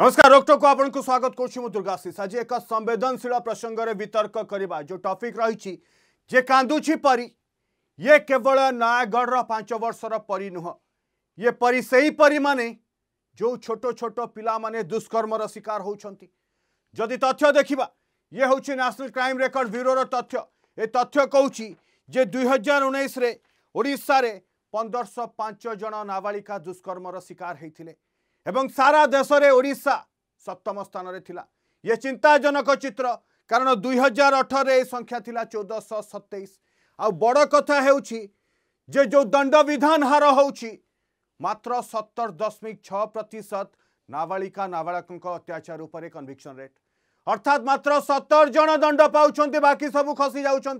नमस्कार રોકટોકુ को स्वागत કરુછું હું દુર્ગાશીષ आज एक संवेदनशील પ્રસંગરે वितर्क કરવા જે ટપિક રહી જે कांदुची परी ये केवल नयागढ़ पांच वर्षर परी नुह ये परी से ही परी माने जो छोट छोट पाने दुष्कर्मर शिकार होती तथ्य देखा ये हूँ न्यासनाल क्राइम रेकर्ड ब्यूरोर तथ्य ये तथ्य कौच जे दुई हजार उन्नीस पंदरश पांच जन नाबालिका दुष्कर्मर शिकार होते हैं এবং সারা দেশে ওড়িশা সপ্তম স্থানরে লা ইয়ে চিন্তাজনক চিত্র কারণ দুই হাজার অঠরে এই সংখ্যা লা চৌদশ সতেইশ আড় কথা হচ্ছে যে যে দণ্ডবিধান হার হচ্ছে মাত্র সত্তর দশমিক ছ প্রতিশত নাবালিকা নাবালকঙ্ অত্যাচার উপরে কনভিকশন রেট অর্থাৎ মাত্র সত্তর জন দণ্ড পাচ্ছেন বাকি সবু খসি যাচ্ছেন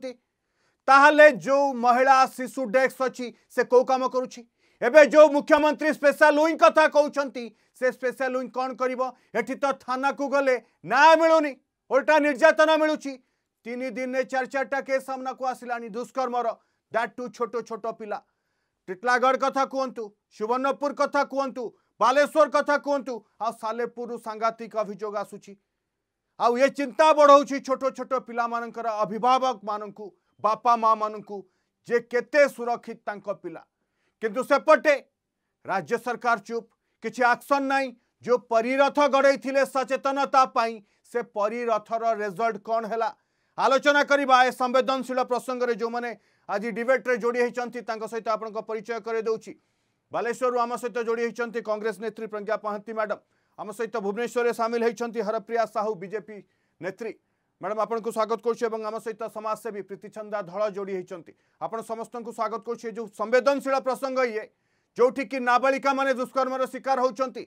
তাহলে যে মহিলা শিশু ডেস্ক অছি সে কেউ কাম করুছি ଏବେ ଯେଉଁ ମୁଖ୍ୟମନ୍ତ୍ରୀ ସ୍ପେଶାଲ ୱିଂ କଥା କହୁଛନ୍ତି ସେ ସ୍ପେଶାଲ ୱିଂ କ'ଣ କରିବ ଏଠି ତ ଥାନାକୁ ଗଲେ ନା ମିଳୁନି ଓଲଟା ନିର୍ଯାତନା ମିଳୁଛି ତିନି ଦିନରେ ଚାରି ଚାରିଟା କେସ୍ ସାମ୍ନାକୁ ଆସିଲାଣି ଦୁଷ୍କର୍ମର ଦ୍ୟାଟ୍ ଟୁ ଛୋଟ ଛୋଟ ପିଲା ଟିଟଲାଗଡ଼ କଥା କୁହନ୍ତୁ ସୁବର୍ଣ୍ଣପୁର କଥା କୁହନ୍ତୁ ବାଲେଶ୍ୱର କଥା କୁହନ୍ତୁ ଆଉ ସାଲେପୁରରୁ ସାଂଘାତିକ ଅଭିଯୋଗ ଆସୁଛି ଆଉ ଏ ଚିନ୍ତା ବଢ଼ଉଛି ଛୋଟ ଛୋଟ ପିଲାମାନଙ୍କର ଅଭିଭାବକମାନଙ୍କୁ ବାପା ମାଆମାନଙ୍କୁ ଯେ କେତେ ସୁରକ୍ଷିତ ତାଙ୍କ ପିଲା କିନ୍ତୁ ସେପଟେ ରାଜ୍ୟ ସରକାର ଚୁପ୍ କିଛି ଆକ୍ସନ୍ ନାହିଁ ଯେଉଁ ପରିରଥ ଗଡ଼େଇଥିଲେ ସଚେତନତା ପାଇଁ ସେ ପରିରଥର ରେଜଲ୍ଟ କ'ଣ ହେଲା ଆଲୋଚନା କରିବା ଏ ସମ୍ବେଦନଶୀଳ ପ୍ରସଙ୍ଗରେ ଯେଉଁମାନେ ଆଜି ଡିବେଟ୍ରେ ଯୋଡ଼ି ହୋଇଛନ୍ତି ତାଙ୍କ ସହିତ ଆପଣଙ୍କ ପରିଚୟ କରାଇ ଦେଉଛି ବାଲେଶ୍ୱରରୁ ଆମ ସହିତ ଯୋଡ଼ି ହୋଇଛନ୍ତି କଂଗ୍ରେସ ନେତ୍ରୀ ପ୍ରଜ୍ଞା ମହାନ୍ତି ମ୍ୟାଡ଼ାମ୍ ଆମ ସହିତ ଭୁବନେଶ୍ୱରରେ ସାମିଲ ହୋଇଛନ୍ତି ହରପ୍ରିୟା ସାହୁ ବିଜେପି ନେତ୍ରୀ मैडम आपन को स्वागत करम सहित समाजसेवी प्रीतिछंदा धल जोड़ी होती आप समस्त को स्वागत कर संवेदनशील प्रसंग ये जो कि नाबालिका मैंने दुष्कर्म शिकार होती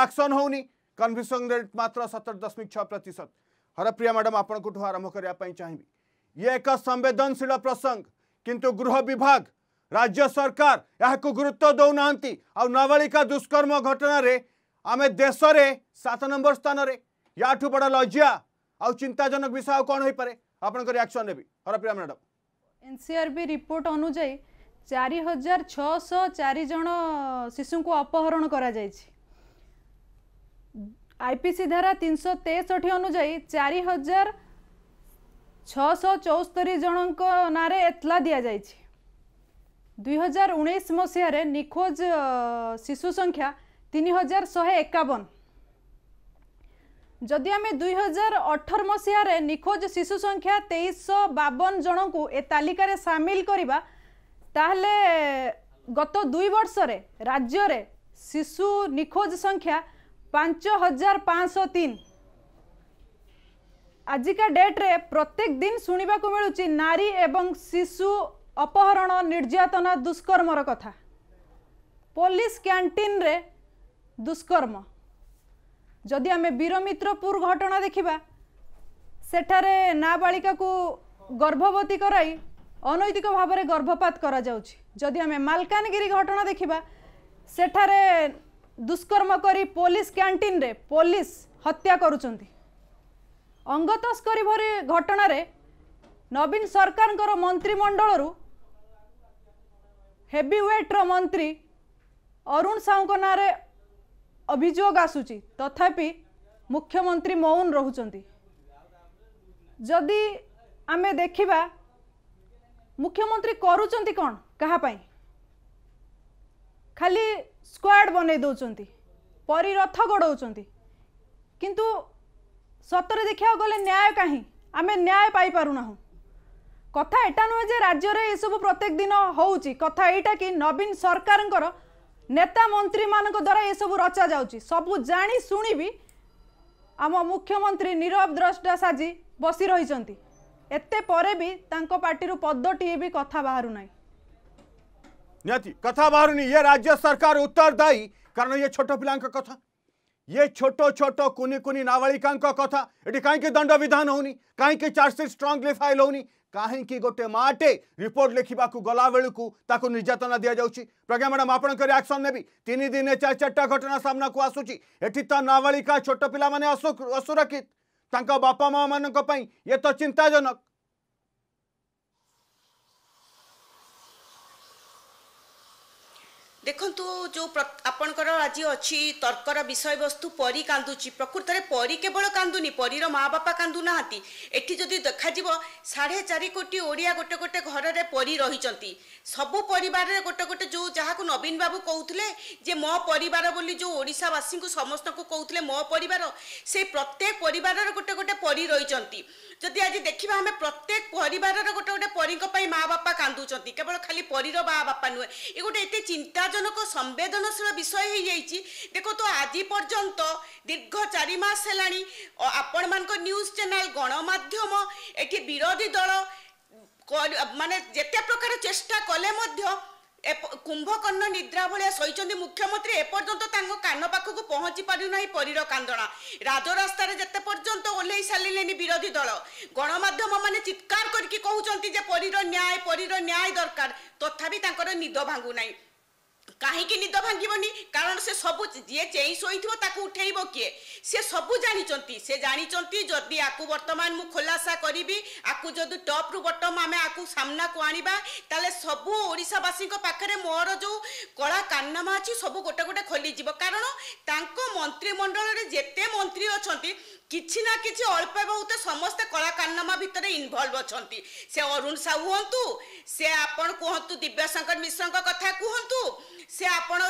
आक्सन हो कनभिक्सन रेट मात्र सतर दशमिक छः प्रतिशत हरप्रिया मैडम आपण आरंभ करने चाहिए ये एक संवेदनशील प्रसंग किंतु गृह विभाग राज्य सरकार यह गुरुत्व दौना आवालिका दुष्कर्म घटन आम देश में सात नंबर स्थान या ठू बड़ लज्जा ଆଉ ଚିନ୍ତାଜନକ ବିଷୟ ଆଉ କ'ଣ ହୋଇପାରେ ଆପଣଙ୍କ ରିଆକ୍ସନ୍ ନେବି ହରପ୍ରିୟା ମ୍ୟାଡ଼ାମ୍ ଏନ୍ସିଆର୍ବି ରିପୋର୍ଟ ଅନୁଯାୟୀ ଚାରି ହଜାର ଛଅଶହ ଚାରି ଜଣ ଶିଶୁଙ୍କୁ ଅପହରଣ କରାଯାଇଛି ଆଇପିସି ଧାରା ତିନିଶହ ତେଷଠି ଅନୁଯାୟୀ ଚାରି ହଜାର ଛଅଶହ ଚଉସ୍ତରି ଜଣଙ୍କ ନାଁରେ ଏତଲା ଦିଆଯାଇଛି ଦୁଇହଜାର ଉଣେଇଶ ମସିହାରେ ନିଖୋଜ ଶିଶୁ ସଂଖ୍ୟା ତିନି ହଜାର ଶହେ ଏକାବନ ଯଦି ଆମେ ଦୁଇହଜାର ଅଠର ମସିହାରେ ନିଖୋଜ ଶିଶୁ ସଂଖ୍ୟା ତେଇଶଶହ ବାବନ ଜଣଙ୍କୁ ଏ ତାଲିକାରେ ସାମିଲ କରିବା ତାହେଲେ ଗତ ଦୁଇ ବର୍ଷରେ ରାଜ୍ୟରେ ଶିଶୁ ନିଖୋଜ ସଂଖ୍ୟା ପାଞ୍ଚ ହଜାର ପାଞ୍ଚଶହ ତିନି ଆଜିକା ଡେଟ୍ରେ ପ୍ରତ୍ୟେକ ଦିନ ଶୁଣିବାକୁ ମିଳୁଛି ନାରୀ ଏବଂ ଶିଶୁ ଅପହରଣ ନିର୍ଯାତନା ଦୁଷ୍କର୍ମର କଥା ପୋଲିସ କ୍ୟାଣ୍ଟିନ୍ରେ ଦୁଷ୍କର୍ମ ଯଦି ଆମେ ବୀରମିତ୍ରପୁର ଘଟଣା ଦେଖିବା ସେଠାରେ ନାବାଳିକାକୁ ଗର୍ଭବତୀ କରାଇ ଅନୈତିକ ଭାବରେ ଗର୍ଭପାତ କରାଯାଉଛି ଯଦି ଆମେ ମାଲକାନଗିରି ଘଟଣା ଦେଖିବା ସେଠାରେ ଦୁଷ୍କର୍ମ କରି ପୋଲିସ କ୍ୟାଣ୍ଟିନରେ ପୋଲିସ ହତ୍ୟା କରୁଛନ୍ତି ଅଙ୍ଗତସ୍କରୀ ଭରି ଘଟଣାରେ ନବୀନ ସରକାରଙ୍କର ମନ୍ତ୍ରୀମଣ୍ଡଳରୁ ହେଭି ୱେଟ୍ର ମନ୍ତ୍ରୀ ଅରୁଣ ସାହୁଙ୍କ ନାଁରେ অভিযোগ আসুচি তথাপি মুখ্যমন্ত্রী মৌন রুচার যদি আমি দেখিবা মুখ্যমন্ত্রী করুচার কণ কাহাপাই খালি স্কোয়াড বনাই দৌঁচান পরিরথ গড়াউচান কিন্তু সতরে দেখা গেলে ন্যায় কাহি আমি ন্যায় পাইপারু না কথা এটা নুহে যে রাজ্যের এইসব প্রত্যেক দিন হচ্ছে কথা এইটা কি নবীন সরকার नेता मंत्री मान द्वारा ये सब रचा जा सब जाणी शुणी भी आम मुख्यमंत्री नीरव द्रष्टा साजी बसी रही एतरे भी पार्टी पद टीए भी कथा बाहर ना कथा बाहर ये राज्य सरकार उत्तरदायी कारण ये छोट पा कथा ये छोट छोट कुनि कुनि नाबालिका कथा ये कहीं दंड विधान होनी कहीं चार्जसीट स्ट्रंगली फाइल होनी कहीं गोटे माटे रिपोर्ट लिखा गला बेलू निर्यातना दि जाऊँच प्रज्ञा मैडम आप के रियाक्शन तीन दिन चार चार्टा घटना सामना को आसूरी तो नाबालिका छोट पाने असुरक्षित बापा माँ मान ये तो चिंताजनक ଦେଖନ୍ତୁ ଯେଉଁ ଆପଣଙ୍କର ଆଜି ଅଛି ତର୍କର ବିଷୟବସ୍ତୁ ପରୀ କାନ୍ଦୁଛି ପ୍ରକୃତରେ ପରୀ କେବଳ କାନ୍ଦୁନି ପରୀର ମା ବାପା କାନ୍ଦୁ ନାହାନ୍ତି ଏଠି ଯଦି ଦେଖାଯିବ ସାଢ଼େ ଚାରି କୋଟି ଓଡ଼ିଆ ଗୋଟେ ଗୋଟେ ଘରରେ ପରୀ ରହିଛନ୍ତି ସବୁ ପରିବାରରେ ଗୋଟେ ଗୋଟେ ଯେଉଁ ଯାହାକୁ ନବୀନ ବାବୁ କହୁଥିଲେ ଯେ ମୋ ପରିବାର ବୋଲି ଯେଉଁ ଓଡ଼ିଶାବାସୀଙ୍କୁ ସମସ୍ତଙ୍କୁ କହୁଥିଲେ ମୋ ପରିବାର ସେ ପ୍ରତ୍ୟେକ ପରିବାରର ଗୋଟେ ଗୋଟେ ପରୀ ରହିଛନ୍ତି ଯଦି ଆଜି ଦେଖିବା ଆମେ ପ୍ରତ୍ୟେକ ପରିବାରର ଗୋଟେ ଗୋଟେ ପରୀଙ୍କ ପାଇଁ ମା ବାପା କାନ୍ଦୁଛନ୍ତି କେବଳ ଖାଲି ପରୀର ମା ବାପା ନୁହେଁ ଏ ଗୋଟେ ଏତେ ଚିନ୍ତା জনক সংবেদনশীল বিষয় হয়ে যাই তো আজি পর্যন্ত দীর্ঘ চারি মাস হল আপন মান নিউজ চ্যানেল গণমাধ্যম এটি বিরোধী দল মানে যেতে প্রকার চেষ্টা কলে মধ্যে কুম্ভকর্ণ নিদ্রা ভাবে শইছেন মুখ্যমন্ত্রী এপর্যন্ত তাঙ্ক কান পাখক পৌঁছি না পরীর কান্দনা রাজরাস্তার যেতে পর্যন্ত ওলাই সারিলে বিরোধী দল গণমাধ্যম মানে চিৎকার করি কুমার যে পরীর ন্যায় পরীর ন্যায় দরকার তথাপি তাঁর নিদ ভাঙ্গু নাই କାହିଁକି ନିଦ ଭାଙ୍ଗିବନି କାରଣ ସେ ସବୁ ଯିଏ ଚେଇଁ ଶୋଇଥିବ ତାକୁ ଉଠେଇବ କିଏ ସେ ସବୁ ଜାଣିଛନ୍ତି ସେ ଜାଣିଛନ୍ତି ଯଦି ଆକୁ ବର୍ତ୍ତମାନ ମୁଁ ଖୋଲାସା କରିବି ଆକୁ ଯଦି ଟପ୍ରୁ ବଟମ୍ ଆମେ ଆକୁ ସାମ୍ନାକୁ ଆଣିବା ତାହେଲେ ସବୁ ଓଡ଼ିଶାବାସୀଙ୍କ ପାଖରେ ମୋର ଯେଉଁ କଳା କାରନାମା ଅଛି ସବୁ ଗୋଟେ ଗୋଟେ ଖୋଲିଯିବ କାରଣ ତାଙ୍କ ମନ୍ତ୍ରିମଣ୍ଡଳରେ ଯେତେ ମନ୍ତ୍ରୀ ଅଛନ୍ତି କିଛି ନା କିଛି ଅଳ୍ପ ବହୁତ ସମସ୍ତେ କଳାକାରନାମା ଭିତରେ ଇନଭଲ୍ଭ ଅଛନ୍ତି ସେ ଅରୁଣ ସାହୁ ହୁଅନ୍ତୁ ସେ ଆପଣ କୁହନ୍ତୁ ଦିବ୍ୟାଶଙ୍କର ମିଶ୍ରଙ୍କ କଥା କୁହନ୍ତୁ ସେ ଆପଣ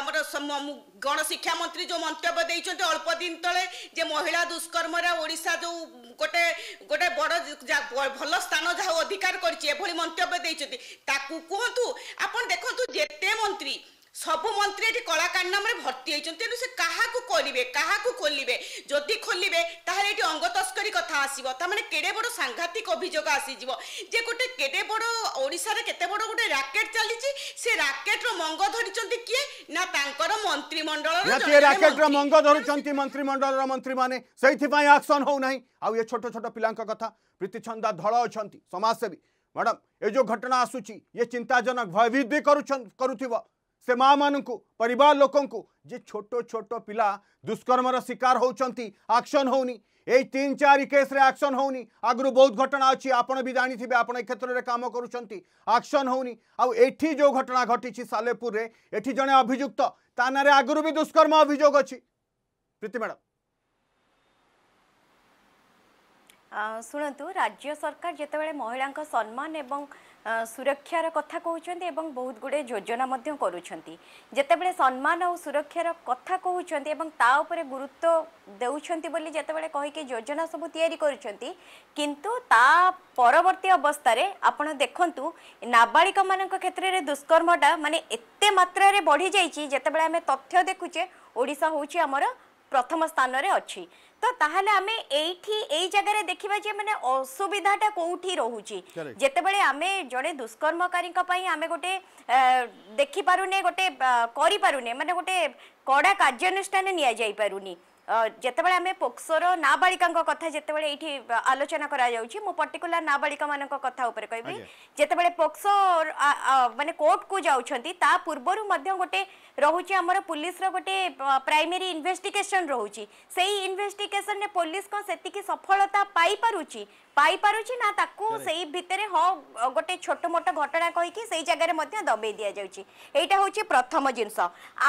ଆମର ଗଣଶିକ୍ଷା ମନ୍ତ୍ରୀ ଯେଉଁ ମନ୍ତବ୍ୟ ଦେଇଛନ୍ତି ଅଳ୍ପ ଦିନ ତଳେ ଯେ ମହିଳା ଦୁଷ୍କର୍ମରେ ଓଡ଼ିଶା ଯେଉଁ ଗୋଟେ ଗୋଟେ ବଡ଼ ଭଲ ସ୍ଥାନ ଯାହା ଅଧିକାର କରିଛି ଏଭଳି ମନ୍ତବ୍ୟ ଦେଇଛନ୍ତି ତାକୁ କୁହନ୍ତୁ ଆପଣ ଦେଖନ୍ତୁ ଯେତେ ମନ୍ତ୍ରୀ সব মন্ত্রী এটি কলাকার নামে ভর্তি হয়েছেন তেমন সে কাহাকু করবে কাহাকু খোলবে যদি খোলবে তাহলে এটি অঙ্গ তস্করী কথা আসব তা মানে কেড়ে বড় সাংঘাতিক অভিযোগ আসিযোগ যে গোটে কেড়ে বড় ওড়শার কেতে বড় গোটে রাকেট চালিছি সে রাকেটর মঙ্গ ধরিছেন কিয়ে না তাঙ্কর মন্ত্রিমণ্ডল রাকেটর মঙ্গ ধরিছেন মন্ত্রিমণ্ডলর মন্ত্রী মানে সেইপাই আকশন হো না আউ এ ছোট ছোট পিলাঙ্ক কথা প্রীতিছন্দা ধল অনেক সমাজসেবী ম্যাডাম এ যে ঘটনা আসুচি ইয়ে চিন্তাজনক ভয়ভীত বি করুথিব ସେ ମାଆମାନଙ୍କୁ ପରିବାର ଲୋକଙ୍କୁ ଯେ ଛୋଟ ଛୋଟ ପିଲା ଦୁଷ୍କର୍ମର ଶିକାର ହେଉଛନ୍ତି ଆକ୍ସନ୍ ହେଉନି ଏଇ ତିନି ଚାରି କେସ୍ରେ ଆକ୍ସନ୍ ହେଉନି ଆଗରୁ ବହୁତ ଘଟଣା ଅଛି ଆପଣ ବି ଜାଣିଥିବେ ଆପଣ ଏ କ୍ଷେତ୍ରରେ କାମ କରୁଛନ୍ତି ଆକ୍ସନ୍ ହେଉନି ଆଉ ଏଠି ଯେଉଁ ଘଟଣା ଘଟିଛି ସାଲେପୁରରେ ଏଠି ଜଣେ ଅଭିଯୁକ୍ତ ତା ନାଁରେ ଆଗରୁ ବି ଦୁଷ୍କର୍ମ ଅଭିଯୋଗ ଅଛି ପ୍ରୀତି ମ୍ୟାଡ଼ାମ୍ ଶୁଣନ୍ତୁ ରାଜ୍ୟ ସରକାର ଯେତେବେଳେ ମହିଳାଙ୍କ ସମ୍ମାନ ଏବଂ ସୁରକ୍ଷାର କଥା କହୁଛନ୍ତି ଏବଂ ବହୁତ ଗୁଡ଼ିଏ ଯୋଜନା ମଧ୍ୟ କରୁଛନ୍ତି ଯେତେବେଳେ ସମ୍ମାନ ଆଉ ସୁରକ୍ଷାର କଥା କହୁଛନ୍ତି ଏବଂ ତା ଉପରେ ଗୁରୁତ୍ୱ ଦେଉଛନ୍ତି ବୋଲି ଯେତେବେଳେ କହିକି ଯୋଜନା ସବୁ ତିଆରି କରୁଛନ୍ତି କିନ୍ତୁ ତା ପରବର୍ତ୍ତୀ ଅବସ୍ଥାରେ ଆପଣ ଦେଖନ୍ତୁ ନାବାଳିକାମାନଙ୍କ କ୍ଷେତ୍ରରେ ଦୁଷ୍କର୍ମଟା ମାନେ ଏତେ ମାତ୍ରାରେ ବଢ଼ିଯାଇଛି ଯେତେବେଳେ ଆମେ ତଥ୍ୟ ଦେଖୁଛେ ଓଡ଼ିଶା ହେଉଛି ଆମର ପ୍ରଥମ ସ୍ଥାନରେ ଅଛି তো তাহলে আমি এইটি এই জায়গায় দেখিবা যে মানে অসুবিধাটা কোউঠি রহুচি যেতবেলে আমি জনে দুষ্কর্মকারীଙ୍କ ପାଇଁ ଆମେ ଗୋଟେ দেখি পারুনে ଗୋଟେ କରି পারুনে মানে ଗୋଟେ কড়া কার্যানুষ্ঠান নিয়া যাই পারুনি ଯେତେବେଳେ ଆମେ ପୋକ୍ସୋର ନାବାଳିକାଙ୍କ କଥା ଯେତେବେଳେ ଏଇଠି ଆଲୋଚନା କରାଯାଉଛି ମୁଁ ପର୍ଟିକୁଲାର ନାବାଳିକାମାନଙ୍କ କଥା ଉପରେ କହିବି ଯେତେବେଳେ ପୋକ୍ସୋ ମାନେ କୋର୍ଟକୁ ଯାଉଛନ୍ତି ତା ପୂର୍ବରୁ ମଧ୍ୟ ଗୋଟେ ରହୁଛି ଆମର ପୋଲିସର ଗୋଟେ ପ୍ରାଇମେରୀ ଇନଭେଷ୍ଟିଗେସନ୍ ରହୁଛି ସେଇ ଇନଭେଷ୍ଟିଗେସନ୍ରେ ପୋଲିସ କ'ଣ ସେତିକି ସଫଳତା ପାଇପାରୁଛି ପାଇପାରୁଛି ନା ତାକୁ ସେଇ ଭିତରେ ହଁ ଗୋଟେ ଛୋଟ ମୋଟ ଘଟଣା କହିକି ସେଇ ଜାଗାରେ ମଧ୍ୟ ଦବେଇ ଦିଆଯାଉଛି ଏଇଟା ହେଉଛି ପ୍ରଥମ ଜିନିଷ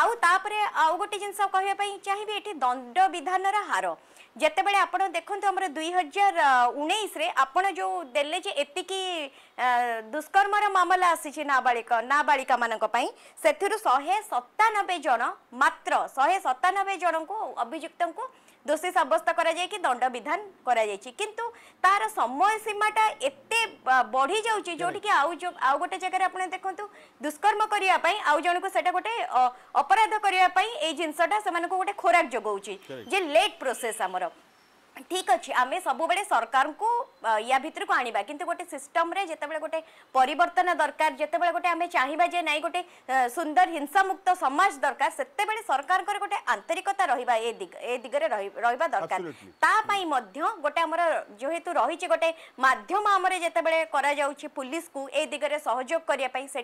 ଆଉ ତାପରେ ଆଉ ଗୋଟେ ଜିନିଷ କହିବା ପାଇଁ ଚାହିଁବି ଏଠି ଦଣ୍ଡ ବିଧାନର ହାର ଯେତେବେଳେ ଆପଣ ଦେଖନ୍ତୁ ଆମର ଦୁଇ ହଜାର ଉଣେଇଶରେ ଆପଣ ଯେଉଁ ଦେଲେ ଯେ ଏତିକି ଦୁଷ୍କର୍ମର ମାମଲା ଆସିଛି ନାବାଳିକ ନାବାଳିକାମାନଙ୍କ ପାଇଁ ସେଥିରୁ ଶହେ ସତାନବେ ଜଣ ମାତ୍ର ଶହେ ସତାନବେ ଜଣଙ୍କୁ ଅଭିଯୁକ୍ତଙ୍କୁ দোষী সাব্যস্ত করা যাই দণ্ড বিধান করা যাই কিন্তু তার সময় সীমাটা এতে বড়ি যাচ্ছে যেটিকি আউ আউ গোটে জায়গায় আপনার দেখুন দুষ্কর্ম করা আউ জনক সেটা গোটে অপরাধ করা এই জিনিসটা সে গোটে খোরাক যোগাউছি যে লেট প্রোসেস আমার ठीक अच्छे आम सब सरकार को या भितर को आने कितु गोटे सिस्टम रे जिते गोटे पर दरकार जिते गोटे आम चाहे ना गोटे सुंदर हिंसा मुक्त समाज दरकार से सरकार गोटे आंतरिकता रहा ए दिगरे रहा दरकार गोटे आम जेहेतु रही गोटे मध्यम आम जिते पुलिस को ये दिगरे सहयोग करने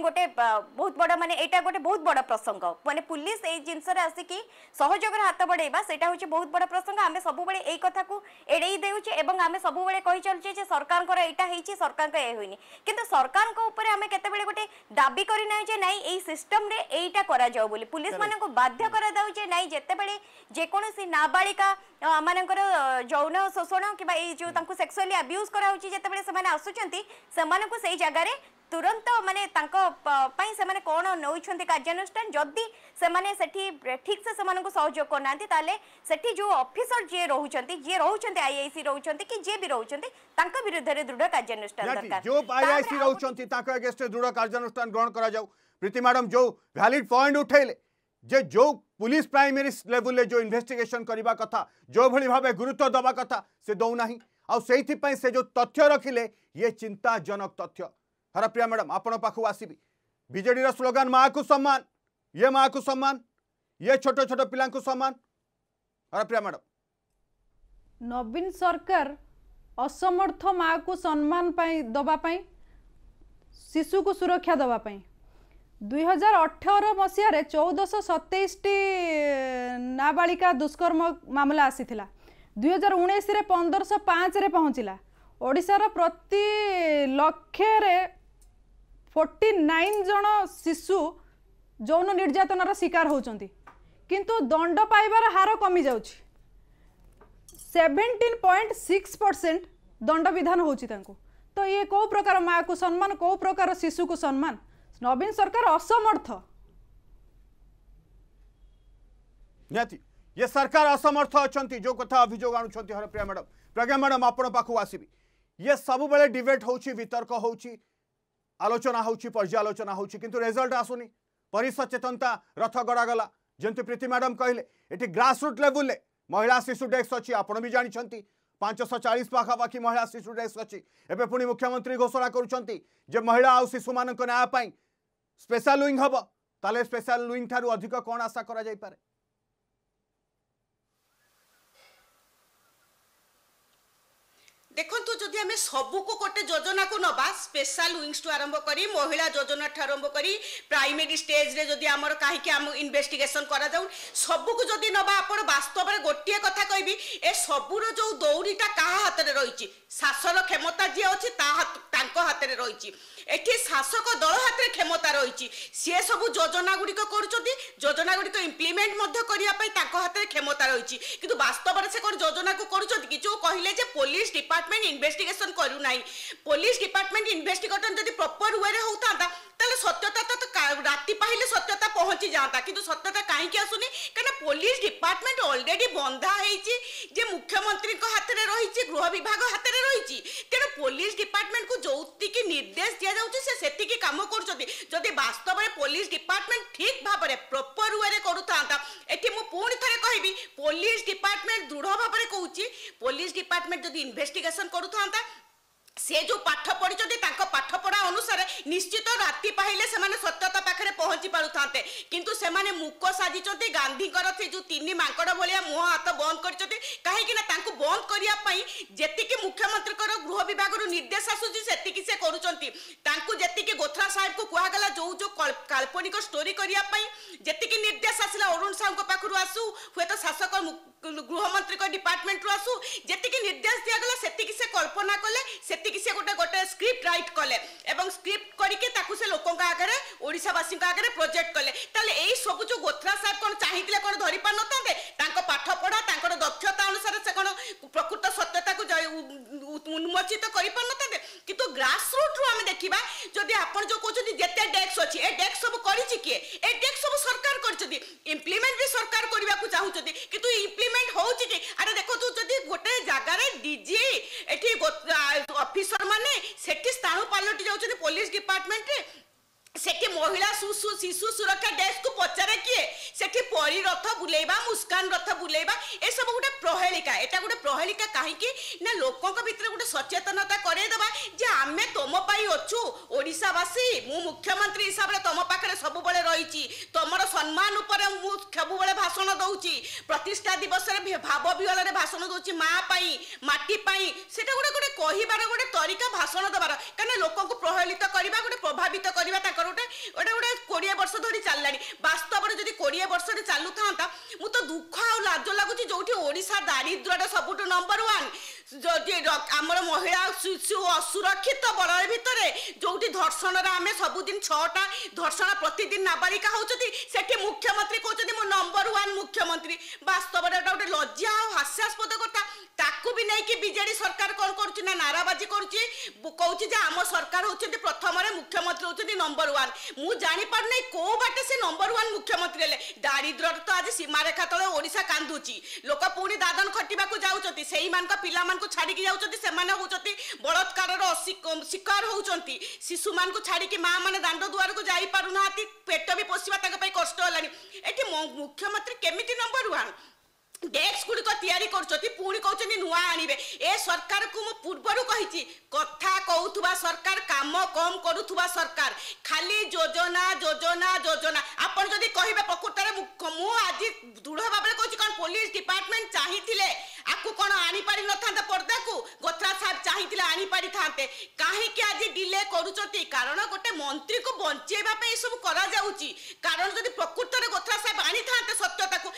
गोटे बहुत बड़ मान ये बहुत बड़ प्रसंग मैंने पुलिस ये जिनसे आसिकी हाथ बढ़ेगा से बहुत বড় প্রসঙ্গ আমি সবুলে এই কথা এড়াই দেউছে এবং আমি সবুলে কই চলছে যে সরকারঙ্কর এইটা হয়েছি সরকারঙ্ক এ হয়নি কিন্তু সরকারঙ্ক উপরে আমি কেতবে গোটে দাবি করি না যে নাই এই সিস্টমরে এইটা করা যাও বলি পুলিশ মানুষ বাধ্য করা যাও যে নাই যেতবে যেকোনসি নাবালিকা ମାନଙ୍କର ଯୌନ ଶୋଷଣ କିମ୍ବା ଏଇ ଯେଉଁ ତାଙ୍କୁ ସେକ୍ସୁଆଲି ଆବ୍ୟୁଜ୍ କରାହେଉଛି ଯେତେବେଳେ ସେମାନେ ଆସୁଛନ୍ତି ସେମାନଙ୍କୁ ସେଇ ଜାଗାରେ तुरंत माने पाई से माने कौन नौकर कार्यानुषान जदि से ठीक से सहयोग करना ताले सेठी जो ऑफिसर जे रोचे जे रोचे आईआईसी रोचे कि जे भी रोचे विरुद्ध दृढ़ कार्यानुषान जो आईआईसी रोचे दृढ़ कार्यानुषान ग्रहण करीति मैडम जो भैलीड पॉइंट उठेले जे जो पुलिस प्राइमरी लेवल ले जो इन्वेस्टिगेशन करने कथा जो भाई भाव गुरुत्व दबा कथा से दौना आईपाई से जो तथ्य रखिले ये चिंताजनक तथ्य ହରପ୍ରିୟା ମ୍ୟାଡ଼ାମ୍ ଆପଣଙ୍କ ପାଖକୁ ଆସିବି ବିଜେଡ଼ିର ସ୍ଲୋଗାନ୍ ମାଆକୁ ସମ୍ମାନ ଇଏ ମାଆକୁ ସମ୍ମାନ ଇଏ ଛୋଟ ଛୋଟ ପିଲାଙ୍କୁ ସମ୍ମାନ ହରପ୍ରିୟା ମ୍ୟାଡ଼ାମ୍ ନବୀନ ସରକାର ଅସମର୍ଥ ମାଆକୁ ସମ୍ମାନ ପାଇଁ ଦେବା ପାଇଁ ଶିଶୁକୁ ସୁରକ୍ଷା ଦେବା ପାଇଁ ଦୁଇ ହଜାର ଅଠର ମସିହାରେ ଚଉଦଶହ ସତେଇଶଟି ନାବାଳିକା ଦୁଷ୍କର୍ମ ମାମଲା ଆସିଥିଲା ଦୁଇ ହଜାର ଉଣେଇଶରେ ପନ୍ଦରଶହ ପାଞ୍ଚରେ ପହଞ୍ଚିଲା ଓଡ଼ିଶାର ପ୍ରତି ଲକ୍ଷେରେ फोर्टी नाइन जन शिशु जौन निर्यातनार शिकार होती दंड पाइबार हार कमी जा सेवेन्टीन पॉइंट सिक्स परसेंट दंड विधान हो तो ये कौ प्रकार माँ को सम्मान कौ प्रकार शिशु को सम्मान नवीन सरकार असमर्थ ये सरकार असमर्थ अच्छा जो कथा अभोग आणुच्च मैडम प्रज्ञा मैडम आपको पाखु आसबी ये सब बेले डिबेट होतर्क होती ଆଲୋଚନା ହେଉଛି ପର୍ଯ୍ୟାଲୋଚନା ହେଉଛି କିନ୍ତୁ ରେଜଲ୍ଟ ଆସୁନି ପରିସଚେତନତା ରଥ ଗଡ଼ାଗଲା ଯେମିତି ପ୍ରୀତି ମ୍ୟାଡ଼ାମ୍ କହିଲେ ଏଠି ଗ୍ରାସରୁଟ୍ ଲେବୁଲରେ ମହିଳା ଶିଶୁ ଡେସ୍କ ଅଛି ଆପଣ ବି ଜାଣିଛନ୍ତି ପାଞ୍ଚଶହ ଚାଳିଶ ପାଖାପାଖି ମହିଳା ଶିଶୁ ଡେସ୍କ ଅଛି ଏବେ ପୁଣି ମୁଖ୍ୟମନ୍ତ୍ରୀ ଘୋଷଣା କରୁଛନ୍ତି ଯେ ମହିଳା ଆଉ ଶିଶୁମାନଙ୍କ ନ୍ୟାୟ ପାଇଁ ସ୍ପେଶାଲ ୱିଙ୍ଗ ହେବ ତାହେଲେ ସ୍ପେଶାଲ ୱିଙ୍ଗ ଠାରୁ ଅଧିକ କ'ଣ ଆଶା କରାଯାଇପାରେ দেখুন ଯଦି ଆମେ ସବୁକୁ ଗୋଟେ ଯୋଜନାକୁ ନେବା ସ୍ପେଶାଲ ୱିଙ୍ଗସ୍ଠୁ ଆରମ୍ଭ କରି ମହିଳା ଯୋଜନାଠୁ ଆରମ୍ଭ କରି ପ୍ରାଇମେରୀ ଷ୍ଟେଜ୍ରେ ଯଦି ଆମର କାହିଁକି ଆମ ଇନଭେଷ୍ଟିଗେସନ୍ କରାଯାଉ ସବୁକୁ ଯଦି ନେବା ଆପଣ ବାସ୍ତବରେ ଗୋଟିଏ କଥା କହିବି ଏ ସବୁର ଯେଉଁ ଦୌଡ଼ିଟା କାହା ହାତରେ ରହିଛି ଶାସନ କ୍ଷମତା ଯିଏ ଅଛି ତା ତାଙ୍କ ହାତରେ ରହିଛି ଏଠି ଶାସକ ଦଳ ହାତରେ କ୍ଷମତା ରହିଛି ସିଏ ସବୁ ଯୋଜନା ଗୁଡ଼ିକ କରୁଛନ୍ତି ଯୋଜନା ଗୁଡ଼ିକ ଇମ୍ପ୍ଲିମେଣ୍ଟ ମଧ୍ୟ କରିବା ପାଇଁ ତାଙ୍କ ହାତରେ କ୍ଷମତା ରହିଛି କିନ୍ତୁ ବାସ୍ତବରେ ସେ କ'ଣ ଯୋଜନାକୁ କରୁଛନ୍ତି କି ଯେଉଁ କହିଲେ ଯେ ପୋଲିସ ଡିପାର୍ଟମେଣ୍ଟ ଇନଭେଷ୍ଟିଗେସନ୍ ইনভেস্টিগেশন করু না পুলিশ ডিপার্টমেন্ট ইনভেস্টিগেটর যদি প্রপর ওয়ে হোতা তাহলে সত্যতা তো রাতে পাইলে সত্যতা পৌঁছি যাতা কিন্তু সত্যতা কী আসুনি কেন পুলিশ ডিপার্টমেন্ট অলরেডি বন্ধা হয়েছি যে মুখ্যমন্ত্রী হাতের রয়েছে গৃহ বিভাগ হাতের রয়েছে তেমন পুলিশ ডিপার্টমেন্ট কু যৌতিকি নির্দেশ দিয়া যাচ্ছে সে সেটিকি কাম করছেন যদি বাস্তবরে পুলিশ ডিপার্টমেন্ট ঠিক ভাবে প্রপর ওয়ে করুতা এটি মু পুঁ থে पुलिस डिपार्टमेंट दृढ़ भाव में कहूँ पुलिस डिपार्टमेंट जो इनभेस्टिगेसन करू ସେ ଯେଉଁ ପାଠ ପଢ଼ିଛନ୍ତି ତାଙ୍କ ପାଠପଢ଼ା ଅନୁସାରେ ନିଶ୍ଚିତ ରାତି ପାହିଲେ ସେମାନେ ସତ୍ୟତା ପାଖରେ ପହଞ୍ଚି ପାରୁଥାନ୍ତେ କିନ୍ତୁ ସେମାନେ ମୁକ ସାଜିଛନ୍ତି ଗାନ୍ଧୀଙ୍କର ସେ ଯେଉଁ ତିନି ମାଙ୍କଡ଼ ଭଳିଆ ମୁହଁ ହାତ ବନ୍ଦ କରିଛନ୍ତି କାହିଁକି ନା ତାଙ୍କୁ ବନ୍ଦ କରିବା ପାଇଁ ଯେତିକି ମୁଖ୍ୟମନ୍ତ୍ରୀଙ୍କର ଗୃହ ବିଭାଗରୁ ନିର୍ଦ୍ଦେଶ ଆସୁଛି ସେତିକି ସେ କରୁଛନ୍ତି ତାଙ୍କୁ ଯେତିକି ଗୋଥରା ସାହେବଙ୍କୁ କୁହାଗଲା ଯେଉଁ ଯେଉଁ କାଳ୍ପନିକ ଷ୍ଟୋରି କରିବା ପାଇଁ ଯେତିକି ନିର୍ଦ୍ଦେଶ ଆସିଲା ଅରୁଣ ସାହୁଙ୍କ ପାଖରୁ ଆସୁ ହୁଏତ ଶାସକ ଗୃହମନ୍ତ୍ରୀଙ୍କ ଡିପାର୍ଟମେଣ୍ଟରୁ ଆସୁ ଯେତିକି ନିର୍ଦ୍ଦେଶ ଦିଆଗଲା ସେତିକି ସେ କଳ୍ପନା କଲେ ସେତିକି ସେ ଗୋଟେ ଗୋଟେ ସ୍କ୍ରିପ୍ଟ ରାଇଟ୍ କଲେ ଏବଂ ସ୍କ୍ରିପ୍ଟ କରିକି ତାକୁ ସେ ଲୋକଙ୍କ ଆଗରେ ଓଡ଼ିଶାବାସୀଙ୍କ ଆଗରେ ପ୍ରୋଜେକ୍ଟ କଲେ ତାହେଲେ ଏଇ ସବୁ ଯେଉଁ ଗୋଥ୍ରା ସାର୍ କ'ଣ ଚାହିଁଥିଲେ କ'ଣ ଧରିପାରିନଥାନ୍ତେ ତାଙ୍କ ପାଠପଢ଼ା ତାଙ୍କର ଦକ୍ଷତା ଅନୁସାରେ ସେ କ'ଣ ପ୍ରକୃତ ସତ୍ୟତାକୁ ଉନ୍ମୋଚିତ କରିପାରିନଥାନ୍ତେ গ্রাসরুট্রু আমি দেখিবা যদি আপন যে কৌছেন যেতে ডেক্স অছি এ ডেক্স সব করিছি কি এ ডেক্স সব সরকার করছেন ইমপ্লিমেন্ট বি সরকার করিবাকু চাহুছেন কিন্তু ইমপ্লিমেন্ট হউছি কি আরে দেখন্তু যদি গোটে জায়গারে ডিজি এটি অফিসর মানে সেটি স্থান পালটি যাচ্ছেন পুলিশ ডিপার্টমেন্টে সেটি মহিলা শিশু সুরক্ষা ডেস্কু পচারে কিয়ে সেটি পরী রথ বুলাইবা মুসকান রথ বুলাইবা এসব গোটে প্রহেলিকা এটা গোটে প্রহেলিকা কাহিকি না লোক ভিতরে গোটে সচেতনতা দেবা যে আমি তোম অছু ওড়িশাবাসী মু মুখ্যমন্ত্রী হিসাবে তোম পাখে সবুলে রয়েছি তোমার সম্মান উপরে মু সবুলে ভাষণ দৌছি প্রতিষ্ঠা দিবসের ভাব বিহলের ভাষণ দৌছি মা পাই মাটি পাই সেটা গোটে গোটে কহবার গোটে তরিকা ভাষণ দেবার কেন লোক প্রহেলিত করা গোটে প্রভাবিত করা তাঁর গোটে ওটা গোটে কোড়িয়ে বর্ষ ধরি চালানি বাস্তবরে যদি কোড়িয়ে বর্ষরে চালু থাকে মু তো দুঃখ আজ লাজ লাগুছি যেটি ওড়শা দারিদ্রটা সবুঠু নম্বর ওয়ান যদি আমার মহিলা শিশু অসুরক্ষিত বলয় ভিতরে যেটি ধর্ষণের আমি সবুদিন ছটা ধর্ষণ প্রতিদিন নাবালিকা হচ্ছেন সেটি মুখ্যমন্ত্রী কৌন মো নম্বর ওয়ান মুখ্যমন্ত্রী বাস্তবের এটা গোটে লজ্জা ও হাস্যাস্পদ কথা তাকে নেই বিজেডি সরকার কম করছে না নারাবাজি করছে কৌছি যে আমার সরকার হচ্ছেন প্রথমে মুখ্যমন্ত্রী হচ্ছেন নম্বর ওয়ান মু জাঁপার নাই কেউ বাটে সে নম্বর ওয়ান মুখ্যমন্ত্রী হলে দারিদ্র তো আজ সীমারেখা তলে ওড়শা কান্দুচি লোক পুঁ দাদন খটিবাকু যাচ্ছেন সেই মান পিলা ମାନଙ୍କୁ ଛାଡ଼ିକି ଯାଉଛନ୍ତି ସେମାନେ ହେଉଛନ୍ତି ବଳାତ୍କାରର ଶିକାର ହେଉଛନ୍ତି ଶିଶୁମାନଙ୍କୁ ଛାଡ଼ିକି ମାଆ ମାନେ ଦାଣ୍ଡ ଦୁଆରକୁ ଯାଇପାରୁନାହାନ୍ତି ପେଟ ବି ପୋଷିବା ତାଙ୍କ ପାଇଁ କଷ୍ଟ ହେଲାଣି ଏଠି ମୁଖ୍ୟମନ୍ତ୍ରୀ କେମିତି ନମ୍ବର ୱାନ୍ ଡେସ୍କ ଗୁଡ଼ିକ ତିଆରି କରୁଛନ୍ତି ପୁଣି କହୁଛନ୍ତି ନୂଆ ଆଣିବେ ଏ ସରକାରକୁ ମୁଁ ପୂର୍ବରୁ କହିଛି କଥା होउथुबा सरकार काम कम करुथुबा सरकार खाली योजना योजना योजना आपण जदि कहिबे मु आज दृढ़ भाबरे कहछि पुलिस डिपार्टमेंट चाहिथिले आकु कोन आनी पारि नथांते पर्दाकु गोत्रा साहब चाहिथिले आनी पारि थांते काहे आज डिले करूचंती कारण गोटे मंत्री को बंचेबा सब कारण जदि प्रकृतरे गोत्रा साहब आनी थांते सत्यता को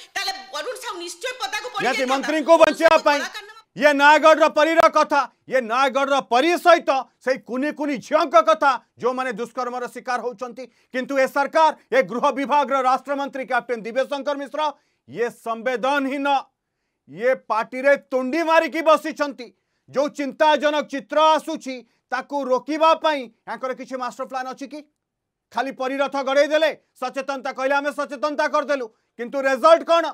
वरुण साहब निश्चय पदाकु पड़ि मंत्री को बंचेबा ये नयगढ़ परीर कथा ये नयगढ़ परी सहित से कुनी कुनी झीं कथा जो मैंने दुष्कर्म शिकार होती किंतु ये सरकार ये गृह विभाग राष्ट्रमंत्री कैप्टेन दिव्यशंकर मिश्र ये संवेदनहीन ये पार्टी तुंडी मारिक बसी जो चिंताजनक चित्र आसूची रोकवाई यहाँ किसी मास्टर प्लान अच्छी खाली परिरथ गड़ेदे सचेतनता कहले आम सचेतनता करदेलु किंतु रेजल्ट कौन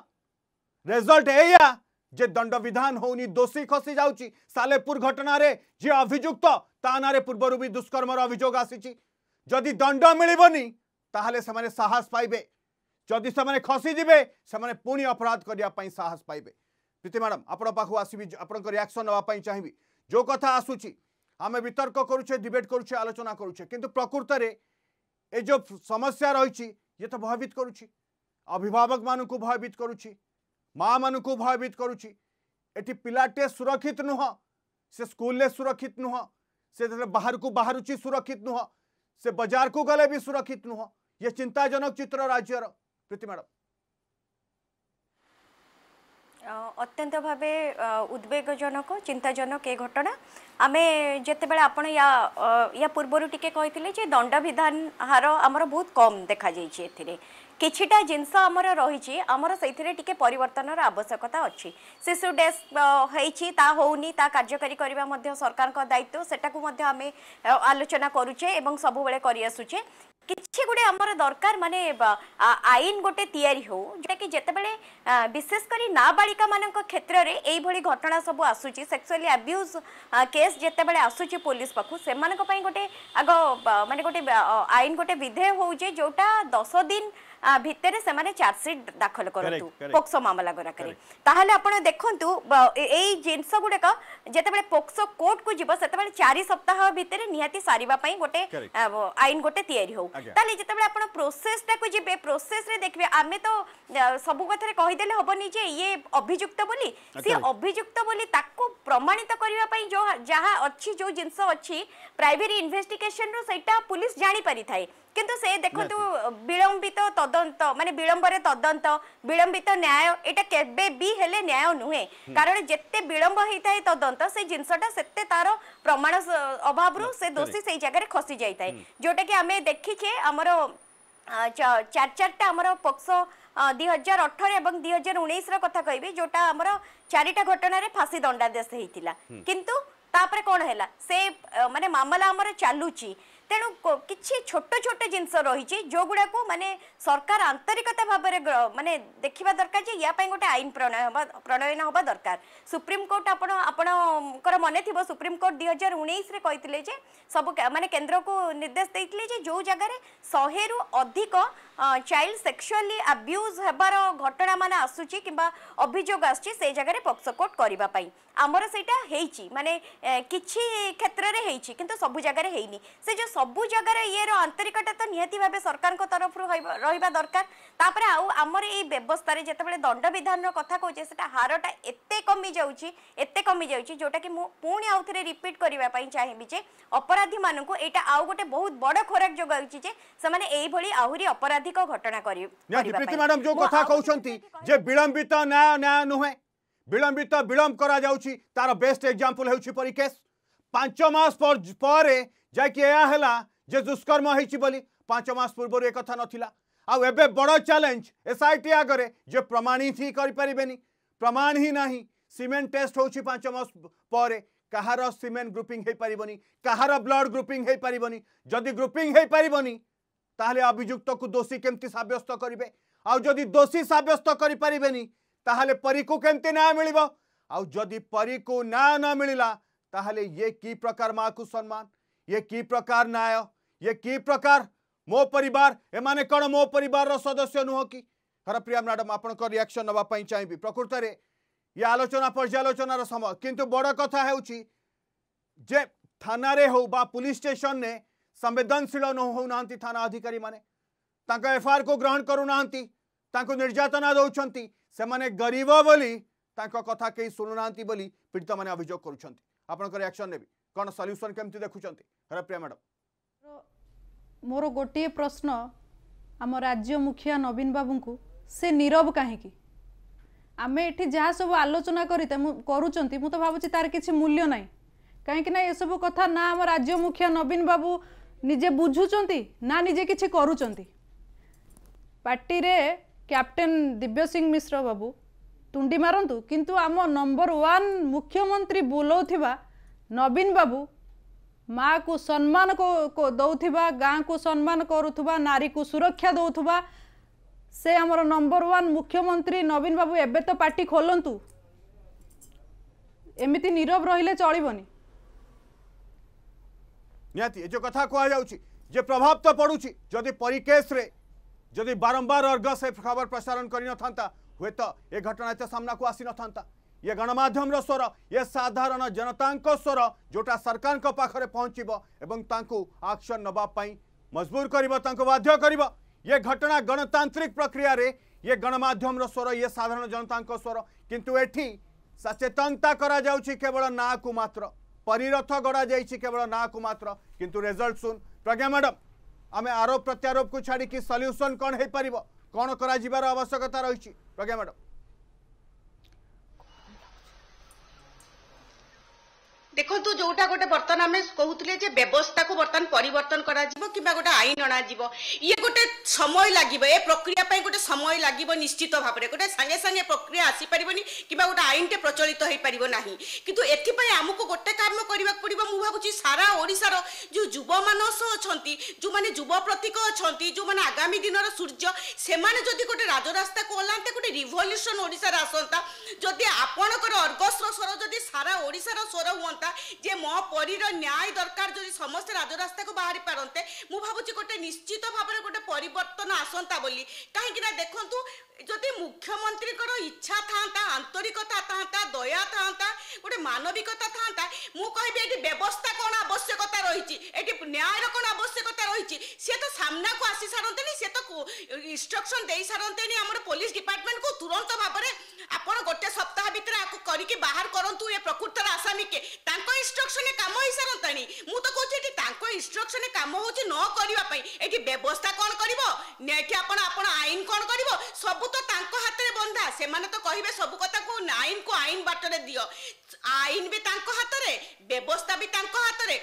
रेजल्ट एया जे दंड विधान होनी दोषी खसी जालेपुर घटन जी अभिजुक्त ता पूर्व भी दुष्कर्म अभोग आदि दंड मिलनी ताल साहस पाइबे जदि से खसीजे से पुणी अपराध करने साहस पाइबे प्रीति मैडम आपको आसबी रिएक्शन नापी चाहिए जो कथा आसूची आम वितर्क करुचे डिबेट करुचे आलोचना करुचे कितु प्रकृत ये जो समस्या रही ये तो भयभीत करुच्ची अभिभावक मानू भयभीत करुच्ची ମା ମାନଙ୍କୁ ଭୟଭୀତ କରୁଛି ଏଠି ପିଲାଟିଏ ସୁରକ୍ଷିତ ନୁହଁ ସେ ସ୍କୁଲରେ ସୁରକ୍ଷିତ ନୁହଁ ସେ ଯେତେବେଳେ ବାହାରକୁ ବାହାରୁଛି ସୁରକ୍ଷିତ ନୁହଁ ସେ ବଜାରକୁ ଗଲେ ବି ସୁରକ୍ଷିତ ନୁହଁ ଇଏ ଚିନ୍ତାଜନକ ଚିତ୍ର ରାଜ୍ୟର ପ୍ରୀତି ମ୍ୟାଡ଼ାମ୍ অত্যন্ত ভাবে উদ্বেগজনক চিন্তাজনক এ ঘটনা আমি যেতবে আপনার ইয়া ইয়া পূর্বর টিকি কে যে দণ্ডবিধান হার আমার বহুত কম দেখা যাই এতে কিছুটা জিনিস আমার রয়েছে আমার সেইথিরে টিকে পরিবর্তনর আবশ্যকতা অছি শিশু ডেস্ক হয়েছি তা হোনি তা কার্যকারী করা মধ্যে সরকারଙ୍କ দায়িত্ব সেটাকু মধ্যে আমি আলোচনা করুছে এবং সবুবেলে করে আসুছে କିଛି ଗୋଟେ ଆମର ଦରକାର ମାନେ ଆଇନ ଗୋଟେ ତିଆରି ହଉ ଯେଉଁଟାକି ଯେତେବେଳେ ବିଶେଷ କରି ନାବାଳିକାମାନଙ୍କ କ୍ଷେତ୍ରରେ ଏଇଭଳି ଘଟଣା ସବୁ ଆସୁଛି ସେକ୍ସୁଆଲି ଆବ୍ୟୁଜ୍ କେସ୍ ଯେତେବେଳେ ଆସୁଛି ପୋଲିସ ପାଖକୁ ସେମାନଙ୍କ ପାଇଁ ଗୋଟେ ଆଗ ମାନେ ଗୋଟେ ଆଇନ ଗୋଟେ ବିଧେୟ ହଉ ଯେ ଯେଉଁଟା ଦଶ ଦିନ ଭିତରେ ସେମାନେ ଚାର୍ଜସିଟ୍ ଦାଖଲ କରନ୍ତୁ ପୋକ୍ସୋ ମାମଲା ଗୁଡ଼ାକରେ ତାହେଲେ ଆପଣ ଦେଖନ୍ତୁ ଏଇ ଜିନିଷ ଗୁଡ଼ାକ ଯେତେବେଳେ ପୋକ୍ସୋ କୋର୍ଟକୁ ଯିବ ସେତେବେଳେ ଚାରି ସପ୍ତାହ ଭିତରେ ନିହାତି ସାରିବା ପାଇଁ ଗୋଟେ ଆଇନ ଗୋଟେ ତିଆରି ହଉ ତାହେଲେ ଯେତେବେଳେ ଆପଣ ପ୍ରୋସେସଟାକୁ ଯିବେ ପ୍ରୋସେସରେ ଦେଖିବେ ଆମେ ତ ସବୁ କଥାରେ କହିଦେଲେ ହବନି ଯେ ଇଏ ଅଭିଯୁକ୍ତ ବୋଲି ସେ ଅଭିଯୁକ୍ତ ବୋଲି ତାକୁ ପ୍ରମାଣିତ କରିବା ପାଇଁ ଯେଉଁ ଯାହା ଅଛି ଯେଉଁ ଜିନିଷ ଅଛି ପ୍ରାଇଭେଟ୍ ଇନଭେଷ୍ଟିଗେସନରୁ ସେଇଟା ପୁଲିସ ଜାଣିପାରିଥାଏ কিন্তু সে দেখন্তু বিলম্বিত তদন্ত মানে বিলম্বরে তদন্ত বিলম্বিত ন্যায় এটা কেবে বি হেলে ন্যায় নুহে কারণ যেতে বিলম্ব হইতাই তদন্ত সে জিনিসটা সেতে তার প্রমাণ অভাবরু সে দোষী সেই জায়গায় খসি যাইতাই যোটা কি আমি দেখিছে আমার চার চারটা আমার পোক্সো দুই হাজার অঠর এবং দুই হাজার উনিশর কথা কবি যেটা আমার চারিটা ঘটনার ফাঁসি দণ্ডাদেশ হয়েছিল কিন্তু তাপরে কোণ হেলা সে মানে মামলা আমার চালুচি তেণু কিছু ছোট ছোট জিনিস রয়েছে যেগুড়া মানে সরকার আন্তরিকতা ভাবে মানে দেখা দরকার যে ইয়া গোটে আইন প্রণয় হওয়া প্রণয়ন হওয়া দরকার সুপ্রিমকোর্ট আপনার আপনার মনে থাকবে সুপ্রিমকোর্ট দুই হাজার উনিশে কে যে সবু মানে কেন্দ্রক নির্দেশ দিয়ে যে যে জায়গায় শহে রু অধিক চাইল্ড সেক্সুয়ালি আব্যুজ হবার ঘটনা মানে আসুচি কিংবা অভিযোগ আসছে সেই জায়গায় পক্সো কোর্ট করা আমার সেইটা হয়েছি মানে কিছু ক্ষেত্রে হয়েছি কিন্তু সবু জায়গায় হয়নি সে যে সবু জায়গার ইয়ের আন্তরিকটা তো নিহতি ভাবে সরকার তরফ রহবা দরকার তাপরে আমার এই ব্যবস্থায় যেতবে দণ্ডবিধানর কথা কৌছে সেটা হারটা এতে কমি যাচ্ছি এতে কমি যাচ্ছি যেটা কি পুঁ আউথরে রিপিট করা চাহিবি যে অপরাধী মানুষ এটা আউ গোটে বহুত বড় খোরাক যোগাউছি যে সেমানে এইভাবে আহুরি অপরাধিক ঘটনা করি ମ୍ୟାଡ଼ାମ୍ ଯେଉଁ କଥା କହୁଛନ୍ତି ଯେ ବିଳମ୍ବିତ ନ୍ୟାୟ ନ୍ୟାୟ ନୁହେଁ ବିଳମ୍ବିତ ବିଳମ୍ବ କରାଯାଉଛି ତାର ବେଷ୍ଟ ଏକ୍ଜାମ୍ପଲ୍ ହେଉଛି ପରୀକେଶ ପାଞ୍ଚ ମାସ ପରେ ଯାଇକି ଏହା ହେଲା ଯେ ଦୁଷ୍କର୍ମ ହେଇଛି ବୋଲି ପାଞ୍ଚ ମାସ ପୂର୍ବରୁ ଏକଥା ନଥିଲା ଆଉ ଏବେ ବଡ଼ ଚ୍ୟାଲେଞ୍ଜ ଏସ୍ଆଇଟି ଆଗରେ ଯେ ପ୍ରମାଣିତ ହିଁ କରିପାରିବେନି ପ୍ରମାଣ ହିଁ ନାହିଁ ସିମେଣ୍ଟ ଟେଷ୍ଟ ହେଉଛି ପାଞ୍ଚ ମାସ ପରେ କାହାର ସିମେଣ୍ଟ ଗ୍ରୁପିଂ ହେଇପାରିବନି କାହାର ବ୍ଲଡ଼ ଗ୍ରୁପିଂ ହେଇପାରିବନି ଯଦି ଗ୍ରୁପିଂ ହେଇପାରିବନି ତାହେଲେ ଅଭିଯୁକ୍ତକୁ ଦୋଷୀ କେମିତି ସାବ୍ୟସ୍ତ କରିବେ ଆଉ ଯଦି ଦୋଷୀ ସାବ୍ୟସ୍ତ କରିପାରିବେନି ताल परी को कमी ना मिल आदि परी को न्याय न मिलला ताल ये कि प्रकार माँ को सम्मान ये कि प्रकार न्याय ये कि प्रकार मो परिवार माने कौन मो परिवार रो सदस्य नुह कि हरप्रिया मैडम आप रिएक्शन नापी चाहिए प्रकृत में ये आलोचना पर्यालोचनार समय कितु बड़ कथा हो थाना हो बा पुलिस स्टेशन ने संवेदनशील होना थाना अधिकारी माने एफआईआर को ग्रहण करूना निर्यातना दौरान ସେମାନେ ଗରିବ ବୋଲି ତାଙ୍କ କଥା କେହି ଶୁଣୁନାହାନ୍ତି ବୋଲି ପୀଡ଼ିତମାନେ ଅଭିଯୋଗ କରୁଛନ୍ତି ଆପଣଙ୍କ ରିଆକ୍ସନ୍ ନେବି କ'ଣ ସଲ୍ୟୁସନ୍ କେମିତି ଦେଖୁଛନ୍ତି ହରପ୍ରିୟା ମ୍ୟାଡ଼ାମ୍ ମୋର ଗୋଟିଏ ପ୍ରଶ୍ନ ଆମ ରାଜ୍ୟ ମୁଖିଆ ନବୀନ ବାବୁଙ୍କୁ ସେ ନୀରବ କାହିଁକି ଆମେ ଏଠି ଯାହା ସବୁ ଆଲୋଚନା କରିତେ କରୁଛନ୍ତି ମୁଁ ତ ଭାବୁଛି ତାର କିଛି ମୂଲ୍ୟ ନାହିଁ କାହିଁକି ନା ଏସବୁ କଥା ନା ଆମ ରାଜ୍ୟ ମୁଖିଆ ନବୀନ ବାବୁ ନିଜେ ବୁଝୁଛନ୍ତି ନା ନିଜେ କିଛି କରୁଛନ୍ତି ପାର୍ଟିରେ କ୍ୟାପ୍ଟେନ୍ ଦିବ୍ୟ ସିଂ ମିଶ୍ର ବାବୁ ତୁଣ୍ଡି ମାରନ୍ତୁ କିନ୍ତୁ ଆମ ନମ୍ବର ୱାନ୍ ମୁଖ୍ୟମନ୍ତ୍ରୀ ବୁଲାଉଥିବା ନବୀନ ବାବୁ ମାଆକୁ ସମ୍ମାନ ଦେଉଥିବା ଗାଁକୁ ସମ୍ମାନ କରୁଥିବା ନାରୀକୁ ସୁରକ୍ଷା ଦେଉଥିବା ସେ ଆମର ନମ୍ବର ୱାନ୍ ମୁଖ୍ୟମନ୍ତ୍ରୀ ନବୀନ ବାବୁ ଏବେ ତ ପାର୍ଟି ଖୋଲନ୍ତୁ ଏମିତି ନିରବ ରହିଲେ ଚଳିବନି ନିହାତି ଏ ଯେଉଁ କଥା କୁହାଯାଉଛି ଯେ ପ୍ରଭାବ ତ ପଡ଼ୁଛି ଯଦି ପରୀ କେସ୍ରେ जदि बारंबार अर्ग से खबर प्रसारण करता हे तो ये घटना एत सामना को आसी ना ये गणमाध्यम स्वर ये साधारण जनता स्वर जोटा सरकार पाखे पहुँचो आक्शन नापी मजबूर कर बाध्य कर ये घटना गणतांत्रिक प्रक्रिया रे ये गणमाध्यम स्वर ये साधारण जनता स्वर किंतु एटी सचेतनता केवल ना को मात्र परिरथ गड़ा जावल ना को मात्र किंतु रेजल्ट सुन प्रज्ञा मैडम ଆମେ ଆରୋପ ପ୍ରତ୍ୟାରୋପକୁ ଛାଡ଼ିକି ସଲ୍ୟୁସନ୍ କ'ଣ ହେଇପାରିବ କ'ଣ କରାଯିବାର ଆବଶ୍ୟକତା ରହିଛି ପ୍ରଜ୍ଞା ମ୍ୟାଡ଼ମ୍ ଦେଖନ୍ତୁ ଯୋଉଟା ଗୋଟେ ବର୍ତ୍ତମାନ ଆମେ କହୁଥିଲେ ଯେ ବ୍ୟବସ୍ଥାକୁ ବର୍ତ୍ତମାନ ପରିବର୍ତ୍ତନ କରାଯିବ କିମ୍ବା ଗୋଟେ ଆଇନ ଅଣାଯିବ ଇଏ ଗୋଟେ ସମୟ ଲାଗିବ ଏ ପ୍ରକ୍ରିୟା ପାଇଁ ଗୋଟେ ସମୟ ଲାଗିବ ନିଶ୍ଚିତ ଭାବରେ ଗୋଟେ ସାଙ୍ଗେ ସାଙ୍ଗେ ପ୍ରକ୍ରିୟା ଆସିପାରିବନି କିମ୍ବା ଗୋଟେ ଆଇନଟେ ପ୍ରଚଳିତ ହେଇପାରିବ ନାହିଁ କିନ୍ତୁ ଏଥିପାଇଁ ଆମକୁ ଗୋଟେ କାମ କରିବାକୁ ପଡ଼ିବ ମୁଁ ଭାବୁଛି ସାରା ଓଡ଼ିଶାର ଯେଉଁ ଯୁବମାନସ ଅଛନ୍ତି ଯେଉଁମାନେ ଯୁବ ପ୍ରତୀକ ଅଛନ୍ତି ଯେଉଁମାନେ ଆଗାମୀ ଦିନର ସୂର୍ଯ୍ୟ ସେମାନେ ଯଦି ଗୋଟେ ରାଜରାସ୍ତାକୁ ଓହ୍ଲାନ୍ତେ ଗୋଟେ ରିଭଲ୍ୟୁସନ୍ ଓଡ଼ିଶାରେ ଆସନ୍ତା ଯଦି ଆପଣଙ୍କର ଅର୍ଗସ୍ର ସ୍ୱର ଯଦି ସାରା ଓଡ଼ିଶାର ସ୍ୱର ହୁଅନ୍ତା ଯେ ମୋ ପରୀର ନ୍ୟାୟ ଦରକାର ଯଦି ସମସ୍ତେ ରାଜରାସ୍ତାକୁ ବାହାରି ପାରନ୍ତେ ମୁଁ ଭାବୁଛି ଗୋଟେ ନିଶ୍ଚିତ ଭାବରେ ଗୋଟେ ପରିବର୍ତ୍ତନ ଆସନ୍ତା ବୋଲି କାହିଁକିନା ଦେଖନ୍ତୁ ଯଦି ମୁଖ୍ୟମନ୍ତ୍ରୀଙ୍କର ଇଚ୍ଛା ଥାଆନ୍ତା ଆନ୍ତରିକତା ଥାଆନ୍ତା ଦୟା ଥାଆନ୍ତା ଗୋଟେ ମାନବିକତା ଥାଆନ୍ତା ମୁଁ କହିବି ଏଠି ବ୍ୟବସ୍ଥା କ'ଣ ଆବଶ୍ୟକତା ରହିଛି এটি ন্যায়ের কোণ আবশ্যকতা রয়েছে সে তো সামনাকে আসি সারতে সে তো ইনস্ট্রকশন দিয়ে সারতে আমার পুলিশ ডিপার্টমেন্ট কু তুরন্ত ভাবে আপনার গোটে সপ্তাহ ভিতরে আকু করিকি বাহার করতু এ প্রকৃতর আসামিকে তাঁক ইনস্ট্রকশনে কাম হয়ে সারতা মু তো কৌছি এটি তাঁক ইনস্ট্রকশনে কাম হচ্ছে ন করা এটি ব্যবস্থা কণ করব এটি আপনার আপনার আইন কণ করব সবু তো তাঁক হাতের বন্ধা সে তো কহবে সবু কথা কু আইন কু আইন বাটরে দিও আইন বি তাঁক হাতরে ব্যবস্থা বি তাঁক হাতরে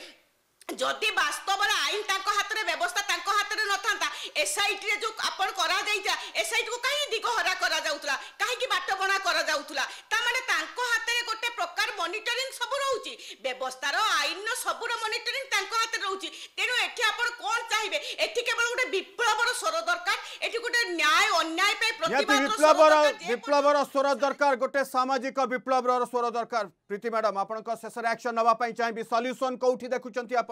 ଯଦି ବାସ୍ତବରେ ଆଇନ ତାଙ୍କ ହାତରେ ବ୍ୟବସ୍ଥା ତାଙ୍କ ହାତରେ ନଥାନ୍ତା ଏସ୍ଆଇଟିରେ ଯେଉଁ ଆପଣ କରାଯାଇଥିଲା ଏସ୍ଆଇଟିକୁ କାହିଁକି ଦିଗହରା କରାଯାଉଥିଲା କାହିଁକି ବାଟବଣା କରାଯାଉଥିଲା ତାମାନେ ତାଙ୍କ ହାତରେ ଗୋଟେ ପ୍ରକାର ମନିଟରିଂ ସବୁ ରହୁଛି ବ୍ୟବସ୍ଥାର ଆଇନର ସବୁର ମନିଟରିଂ ତାଙ୍କ ହାତରେ ରହୁଛି ତେଣୁ ଏଠି ଆପଣ କ'ଣ ଚାହିଁବେ ଏଠି କେବଳ ଗୋଟେ ବିପ୍ଳବର ସ୍ୱର ଦରକାର ଏଠି ଗୋଟେ ନ୍ୟାୟ ଅନ୍ୟାୟ ପାଇଁ ବିପ୍ଳବର ବିପ୍ଳବର ସ୍ୱର ଦରକାର ଗୋଟେ ସାମାଜିକ ବିପ୍ଳବର ସ୍ୱର ଦରକାର प्रीति मैडम आपण शेष आक्शन नापी चाहिए सल्यूसन कौटी देखुं आप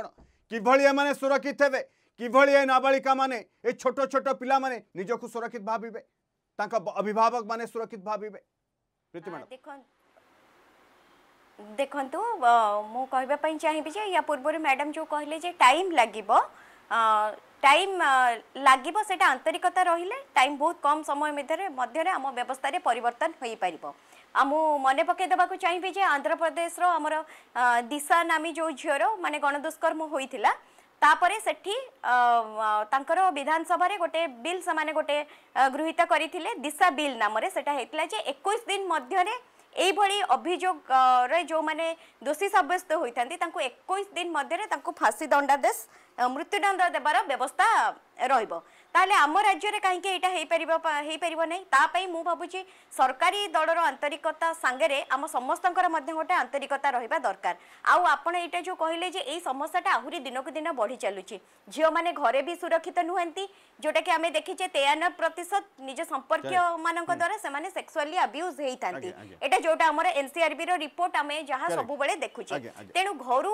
कि सुरक्षित हे कि नाबालिका मैंने ये छोट छोट पिला निजक सुरक्षित भावे अभिभावक मैंने सुरक्षित भावे प्रीति मैडम देखु मुझे चाहिए या पूर्व मैडम जो कहले टाइम लगे टाइम लगे आंतरिकता रही टाइम बहुत कम समय मध्य आम व्यवस्था परिवर्तन हो को मन पकेद जे आंध्र प्रदेश रो आम दिशा नामी जो झिरो मण सेठी हुन्छ विधानसभा गएर गए गृहित गरिसा बेल नाम सबै होला एकैश दिन मध्यभ अभियोग र जो म दोषी सब्यस्तै दिन मध्यसी दण्डादेश मृत्युदण्ड दबार व्यवस्था र ତାହେଲେ ଆମ ରାଜ୍ୟରେ କାହିଁକି ଏଇଟା ହେଇପାରିବ ହେଇପାରିବ ନାହିଁ ତା ପାଇଁ ମୁଁ ଭାବୁଛି ସରକାରୀ ଦଳର ଆନ୍ତରିକତା ସାଙ୍ଗରେ ଆମ ସମସ୍ତଙ୍କର ମଧ୍ୟ ଗୋଟେ ଆନ୍ତରିକତା ରହିବା ଦରକାର ଆଉ ଆପଣ ଏଇଟା ଯେଉଁ କହିଲେ ଯେ ଏଇ ସମସ୍ୟାଟା ଆହୁରି ଦିନକୁ ଦିନ ବଢ଼ି ଚାଲୁଛି ଝିଅମାନେ ଘରେ ବି ସୁରକ୍ଷିତ ନୁହନ୍ତି ଯେଉଁଟାକି ଆମେ ଦେଖିଛେ ତେୟାନବେ ପ୍ରତିଶତ ନିଜ ସମ୍ପର୍କୀୟମାନଙ୍କ ଦ୍ୱାରା ସେମାନେ ସେକ୍ସୁଆଲି ଆବ୍ୟୁଜ୍ ହେଇଥାନ୍ତି ଏଇଟା ଯେଉଁଟା ଆମର ଏନ୍ସିଆର୍ବିର ରିପୋର୍ଟ ଆମେ ଯାହା ସବୁବେଳେ ଦେଖୁଛେ ତେଣୁ ଘରୁ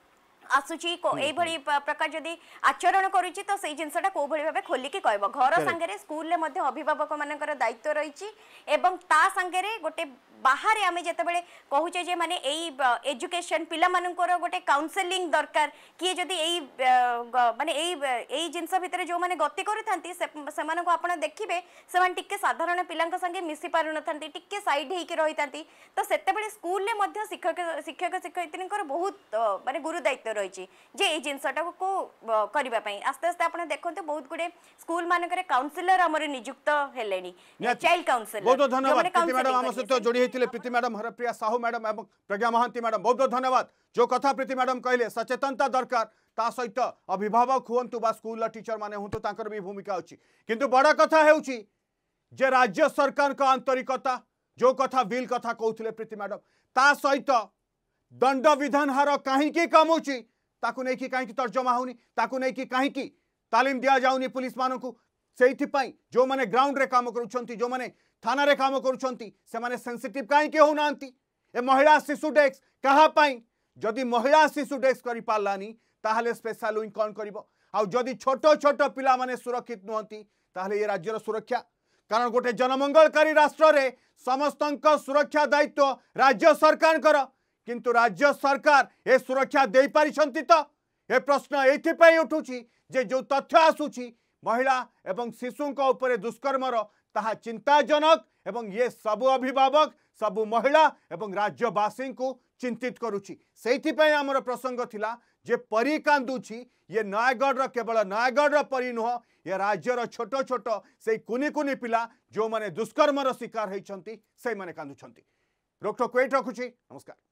আসুচি এইভাবে প্রকার যদি আচরণ করুচি তো সেই জিনিসটা কোভাবে ভাবে খোলিকি কহব ঘর সাংরে স্কুলে মধ্যে অভিভাবক মানকর দায়িত্ব রয়েছে এবং তা সাংরে গোটে বাহারে আমি যেতবে কুচে যে মানে এই এজুকেশন পিলামানকর গোটে কাউন্সেলিং দরকার কিয়ে যদি এই মানে এই এই জিনিস ভিতরে যে গতি করুথান্তি সেমানকু আপনারা দেখিবে সেমান টিকে সাধারণ পিলাঙ্ক সঙ্গে মিশি পারুনথান্তি টিকে সাইড হইকি রহিথান্তি তো সেতবেলে স্কুলে মধ্যে শিক্ষক শিক্ষক শিক্ষয়িত্রীঙ্কর বহুত মানে গুরু দায়িত্ব रही जिनसटा को करने आस्ते आस्ते आप देखते बहुत गुड स्कूल मानक काउनसिलर आम निजुक्त child counsel Preeti madam Harapriya Sahu madam और प्रज्ञा महां मैडम बहुत बहुत धन्यवाद जो कथा प्रीति मैडम कहले सचेतनता दरकार सहित अभिभावक हूँ स्कूल टीचर मैंने भी भूमिका अच्छी किंतु बड़ कथा जे राज्य सरकार का आंतरिकता जो कथा बिल कथा कहते प्रीति मैडम ता सहित दंड विधान हार कहीं कमुची ताकू नहीं कहीं तर्जमा होनी ताकू नहीं कहीं तालीम दि जाऊनी पुलिस मानक ସେଇଥିପାଇଁ ଯେଉଁମାନେ ଗ୍ରାଉଣ୍ଡରେ କାମ କରୁଛନ୍ତି ଯେଉଁମାନେ ଥାନାରେ କାମ କରୁଛନ୍ତି ସେମାନେ ସେନ୍ସିଟିଭ୍ କାହିଁକି ହେଉନାହାନ୍ତି ଏ ମହିଳା ଶିଶୁ ଡେସ୍କ କାହା ପାଇଁ ଯଦି ମହିଳା ଶିଶୁ ଡେସ୍କ କରିପାରିଲାନି ତାହେଲେ ସ୍ପେଶାଲ ୱିଙ୍ଗ କ'ଣ କରିବ ଆଉ ଯଦି ଛୋଟ ଛୋଟ ପିଲାମାନେ ସୁରକ୍ଷିତ ନୁହନ୍ତି ତାହେଲେ ଏ ରାଜ୍ୟର ସୁରକ୍ଷା କାରଣ ଗୋଟେ ଜନମଙ୍ଗଳକାରୀ ରାଷ୍ଟ୍ରରେ ସମସ୍ତଙ୍କ ସୁରକ୍ଷା ଦାୟିତ୍ୱ ରାଜ୍ୟ ସରକାରଙ୍କର किंतु राज्य सरकार ये सुरक्षा दे पार तो ये प्रश्न ये उठू जे जो तथ्य आसूसी महिला एवं शिशुं दुष्कर्मर ता चिंताजनक ये सब अभिभावक सबू महिला एवं राज्यवासी को चिंतित करुच्ची आमर प्रसंग थिला जे परी कांदू ये नयगढ़ केवल नयगढ़ परी नुह ये राज्यर छोट छोट से कुनी कुनी पिला जो मैंने दुष्कर्मर शिकार होती से मैंने कादुंट रोकटो क्वेट रखुच्छी नमस्कार